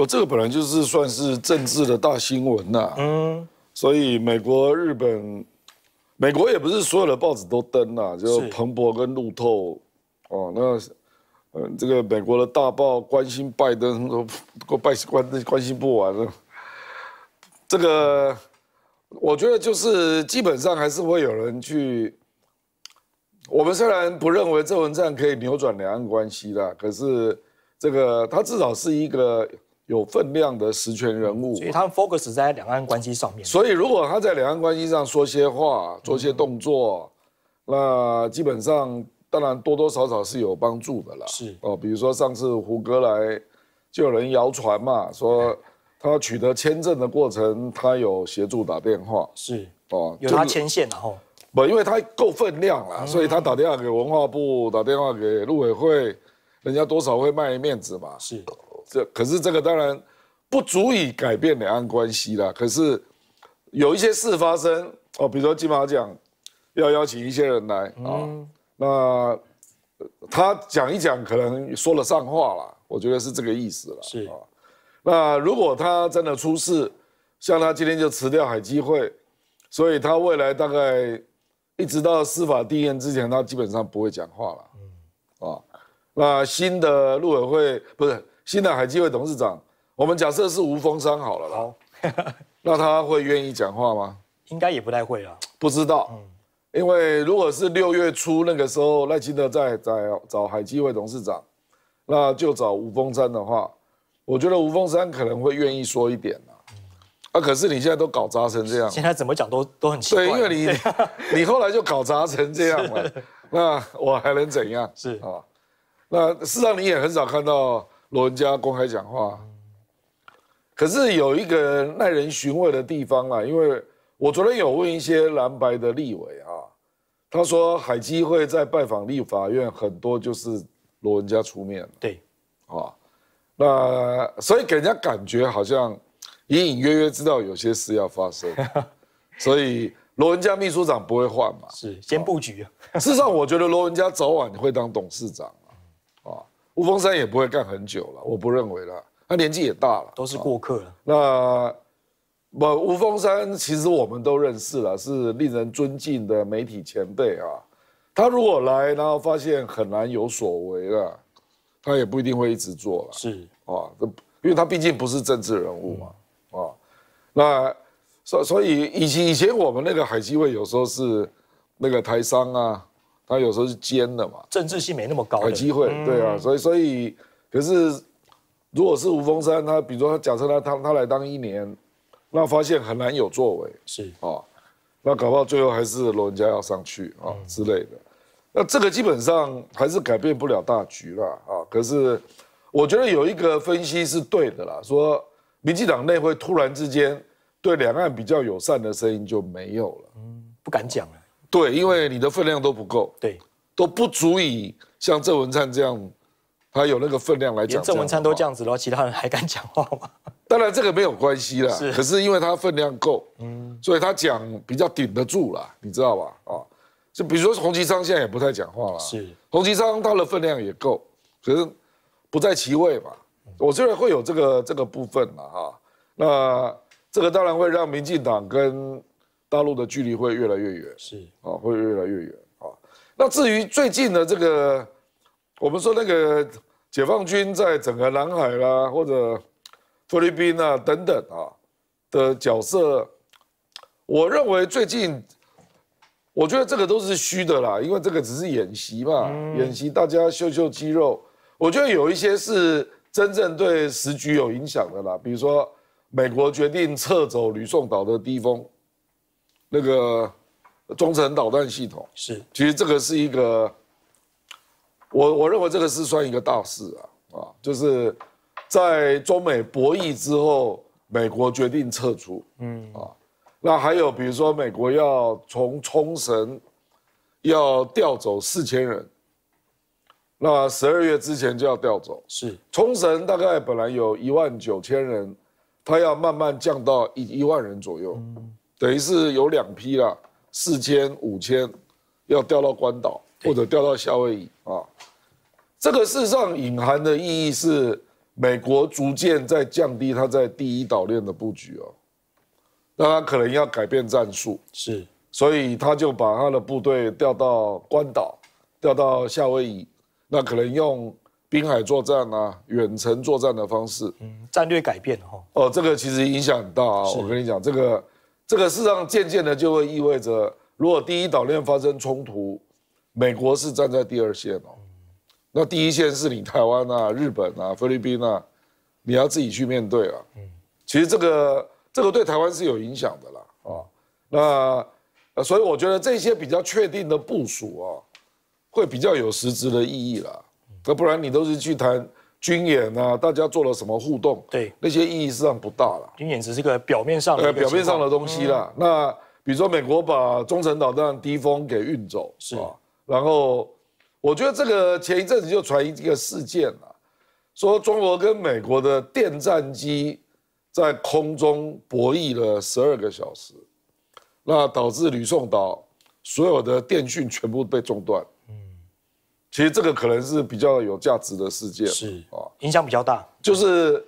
我这个本来就是算是政治的大新闻呐，嗯，所以美国、日本、美国也不是所有的报纸都登呐，就彭博跟路透，哦，那，嗯，这个美国的大报关心拜登都拜关关心不完了，这个我觉得就是基本上还是会有人去。我们虽然不认为这文战可以扭转两岸关系啦，可是这个它至少是一个。有分量的实权人物，所以他们 focus 在两岸关系上面。所以，如果他在两岸关系上说些话、做些动作，那基本上当然多多少少是有帮助的啦。是哦，比如说上次胡歌来，就有人谣传嘛，说他取得签证的过程，他有协助打电话。是哦，有他牵线然后。不，因为他够分量了，所以他打电话给文化部，打电话给陆委会，人家多少会卖面子嘛。是。这可是这个当然不足以改变两岸关系啦。可是有一些事发生哦，比如说金马奖要邀请一些人来啊，那他讲一讲，可能说得上话了。我觉得是这个意思了。是啊，那如果他真的出事，像他今天就辞掉海基会，所以他未来大概一直到司法第验之前，他基本上不会讲话了。嗯啊，那新的陆委会不是？新的海基会董事长，我们假设是吴峰山好了然好，那他会愿意讲话吗？应该也不太会了。不知道，嗯，因为如果是六月初那个时候赖清德在在找海基会董事长，那就找吴峰山的话，我觉得吴峰山可能会愿意说一点啊，可是你现在都搞砸成这样，现在怎么讲都都很奇怪。对，因为你 你后来就搞砸成这样了，那我还能怎样？是啊，那事实上你也很少看到。罗文佳公开讲话，可是有一个耐人寻味的地方啦，因为我昨天有问一些蓝白的立委啊，他说海基会在拜访立法院很多就是罗文佳出面对，啊，那所以给人家感觉好像隐隐约约知道有些事要发生，所以罗文佳秘书长不会换嘛？是先布局啊。事实上，我觉得罗文佳早晚会当董事长。吴峰山也不会干很久了，我不认为了，他年纪也大了，都是过客了。那不，吴峰山其实我们都认识了，是令人尊敬的媒体前辈啊。他如果来，然后发现很难有所为了，他也不一定会一直做了。是啊，这因为他毕竟不是政治人物嘛。啊，那所所以以前以前我们那个海基会有时候是那个台商啊。他有时候是尖的嘛，政治性没那么高，有机会，对啊，所以所以可是如果是吴峰山，他比如说他假设他他他来当一年，那发现很难有作为，是啊，那不好最后还是老人家要上去啊之类的，那这个基本上还是改变不了大局了啊。可是我觉得有一个分析是对的啦，说民进党内会突然之间对两岸比较友善的声音就没有了，嗯，不敢讲了。对，因为你的分量都不够，对，都不足以像郑文灿这样，他有那个分量来讲。郑文灿都这样子了，其他人还敢讲话吗？当然这个没有关系啦，可是因为他分量够，嗯，所以他讲比较顶得住啦，你知道吧？啊，就比如说洪其昌现在也不太讲话了，是。洪其昌他的分量也够，可是不在其位嘛。我这然会有这个这个部分嘛，哈。那这个当然会让民进党跟。大陆的距离会越来越远，是啊，会越来越远啊。那至于最近的这个，我们说那个解放军在整个南海啦，或者菲律宾啊等等啊的角色，我认为最近，我觉得这个都是虚的啦，因为这个只是演习嘛，演习大家秀秀肌肉。我觉得有一些是真正对时局有影响的啦，比如说美国决定撤走吕宋岛的低峰。那个，中程导弹系统是，其实这个是一个，我我认为这个是算一个大事啊啊，就是在中美博弈之后，美国决定撤出，嗯啊，那还有比如说美国要从冲绳要调走四千人，那十二月之前就要调走，是，冲绳大概本来有一万九千人，它要慢慢降到一一万人左右。等于是有两批了，四千、五千，要调到关岛或者调到夏威夷啊。这个事实上隐含的意义是，美国逐渐在降低他在第一岛链的布局哦。那他可能要改变战术，是，所以他就把他的部队调到关岛，调到夏威夷，那可能用滨海作战啊、远程作战的方式，嗯，战略改变哈。哦，这个其实影响很大啊，我跟你讲这个。这个事实上渐渐的就会意味着，如果第一岛链发生冲突，美国是站在第二线哦。那第一线是你台湾啊、日本啊、菲律宾啊，你要自己去面对啊。嗯，其实这个这个对台湾是有影响的啦啊。那所以我觉得这些比较确定的部署啊，会比较有实质的意义啦。要不然你都是去谈。军演啊，大家做了什么互动？对，那些意义上不大了。军演只是个表面上的、表面上的东西啦。那比如说，美国把中程导弹“低风”给运走，是吧？然后，我觉得这个前一阵子就传一个事件了，说中国跟美国的电战机在空中博弈了十二个小时，那导致吕宋岛所有的电讯全部被中断。其实这个可能是比较有价值的事件，是啊，影响比较大。就是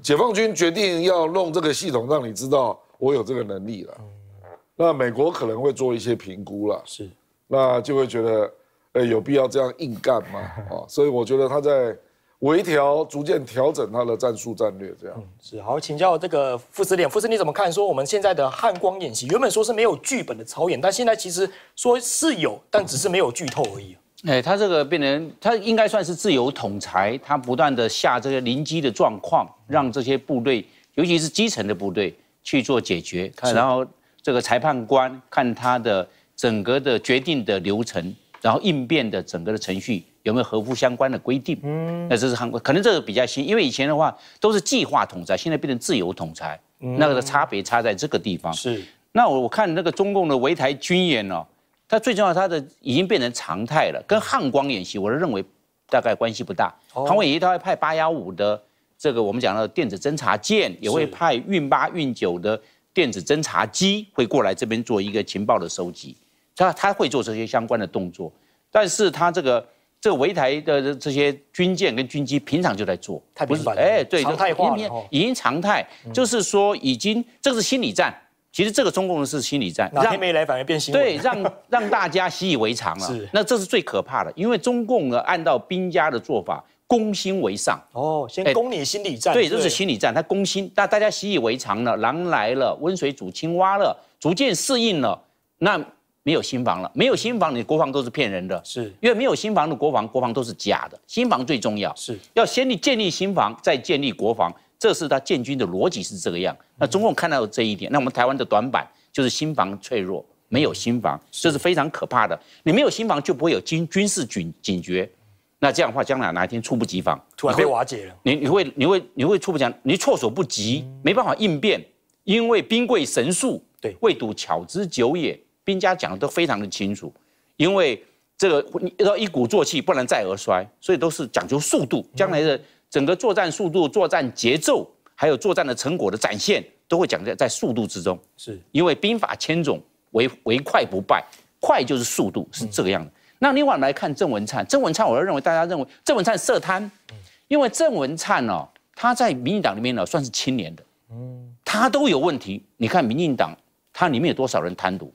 解放军决定要弄这个系统，让你知道我有这个能力了。那美国可能会做一些评估了，是，那就会觉得，呃，有必要这样硬干吗？啊，所以我觉得他在微调，逐渐调整他的战术战略。这样是好，请教这个副司令，副司令怎么看？说我们现在的汉光演习原本说是没有剧本的操演，但现在其实说是有，但只是没有剧透而已。哎，他这个变成他应该算是自由统裁，他不断的下这些临机的状况，让这些部队，尤其是基层的部队去做解决。然后这个裁判官看他的整个的决定的流程，然后应变的整个的程序有没有合乎相关的规定。嗯，那这是国，可能这个比较新，因为以前的话都是计划统裁，现在变成自由统裁，那个的差别差在这个地方。是，那我我看那个中共的围台军演哦。它最重要，它的已经变成常态了，跟汉光演习，我是认为大概关系不大。汉光演习他会派八幺五的这个我们讲的电子侦察舰，也会派运八、运九的电子侦察机会过来这边做一个情报的收集，他他会做这些相关的动作。但是他这个这围台的这些军舰跟军机平常就在做，不是哎，对，常态化了，已经常态，就是说已经，这是心理战。其实这个中共的是心理战，让没来反而变心。对，让 让大家习以为常了。是，那这是最可怕的，因为中共呢，按照兵家的做法，攻心为上。哦，先攻你心理战。对，就是心理战，他攻心，那大家习以为常了，狼来了，温水煮青蛙了，逐渐适应了，那没有新房了，没有新房，你国防都是骗人的。是，因为没有新房的国防，国防都是假的，新房最重要。是，要先你建立新房，再建立国防。这是他建军的逻辑是这个样，那中共看到了这一点，那我们台湾的短板就是新防脆弱，没有新防，这是非常可怕的。你没有新防，就不会有军军事警警觉，那这样的话，将来哪一天猝不及防，突然被瓦解了，你你会你会你会猝不及，你措手不及，没办法应变，因为兵贵神速，对，未睹巧之久也，兵家讲的都非常的清楚，因为这个你要一鼓作气，不能再而衰，所以都是讲究速度，将来的。整个作战速度、作战节奏，还有作战的成果的展现，都会讲在在速度之中。是，因为兵法千种，唯唯快不败，快就是速度，是这个样的。那另外来看郑文灿，郑文灿，我认为大家认为郑文灿色贪，因为郑文灿哦，他在民进党里面呢算是青年的，嗯，他都有问题。你看民进党，他里面有多少人贪渎？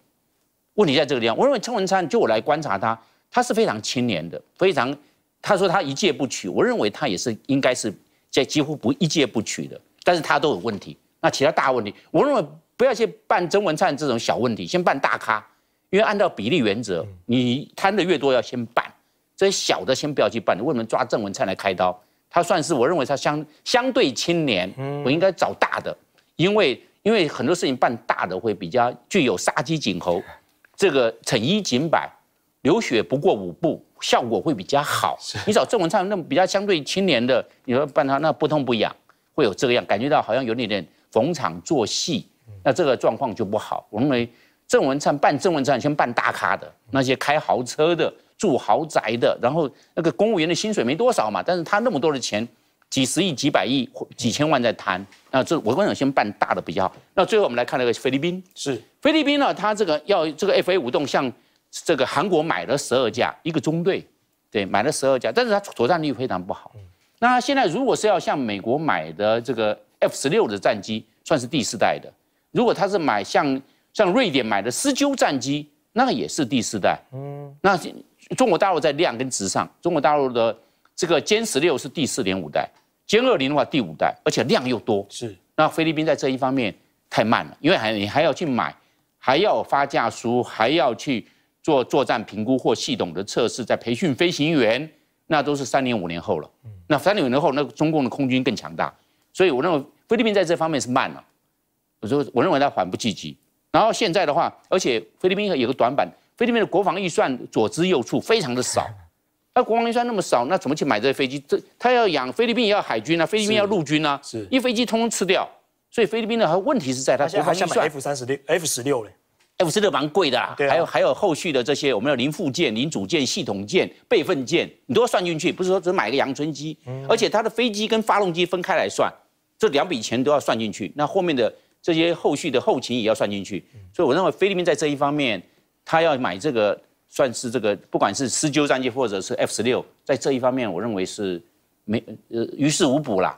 问题在这个地方。我认为郑文灿，就我来观察他，他是非常青年的，非常。他说他一届不取，我认为他也是应该是在几乎不一届不取的，但是他都有问题。那其他大问题，我认为不要去办曾文灿这种小问题，先办大咖，因为按照比例原则，你贪的越多要先办，这些小的先不要去办。你为什么抓曾文灿来开刀？他算是我认为他相相对青年，我应该找大的，因为因为很多事情办大的会比较具有杀鸡儆猴，这个惩一儆百。流血不过五步，效果会比较好。你找郑文灿，那么比较相对青年的，你说办他那不痛不痒，会有这个样，感觉到好像有点点逢场作戏。那这个状况就不好。我认为郑文灿办郑文灿，先办大咖的，那些开豪车的、住豪宅的，然后那个公务员的薪水没多少嘛，但是他那么多的钱，几十亿、几百亿、几千万在谈，那这我跟你先办大的比较好。那最后我们来看那个菲律宾，是菲律宾呢，他这个要这个 FA 舞动像。这个韩国买了十二架一个中队，对，买了十二架，但是它作战率非常不好。那现在如果是要像美国买的这个 F 十六的战机，算是第四代的；如果他是买像像瑞典买的斯鸠战机，那也是第四代。嗯，那中国大陆在量跟值上，中国大陆的这个歼十六是第四点五代，歼二零的话第五代，而且量又多。是，那菲律宾在这一方面太慢了，因为还你还要去买，还要发价书，还要去。做作战评估或系统的测试，在培训飞行员，那都是三年五年后了。那三年五年后，那中共的空军更强大，所以我认为菲律宾在这方面是慢了。我说，我认为他缓不积极。然后现在的话，而且菲律宾有个短板，菲律宾的国防预算左支右绌，非常的少。那国防预算那么少，那怎么去买这些飞机？这他要养菲律宾，也要海军啊，菲律宾要陆军啊，是，一飞机通通吃掉。所以菲律宾的问题是在他国防预算。我买 F 三十六、F 十六嘞。F 十六蛮贵的，还有还有后续的这些，我们有零附件、零组件、系统件、备份件，你都要算进去，不是说只买一个扬春机，而且它的飞机跟发动机分开来算，这两笔钱都要算进去，那后面的这些后续的后勤也要算进去，所以我认为菲律宾在这一方面，他要买这个算是这个，不管是施救战机或者是 F 十六，在这一方面，我认为是没呃于事无补啦。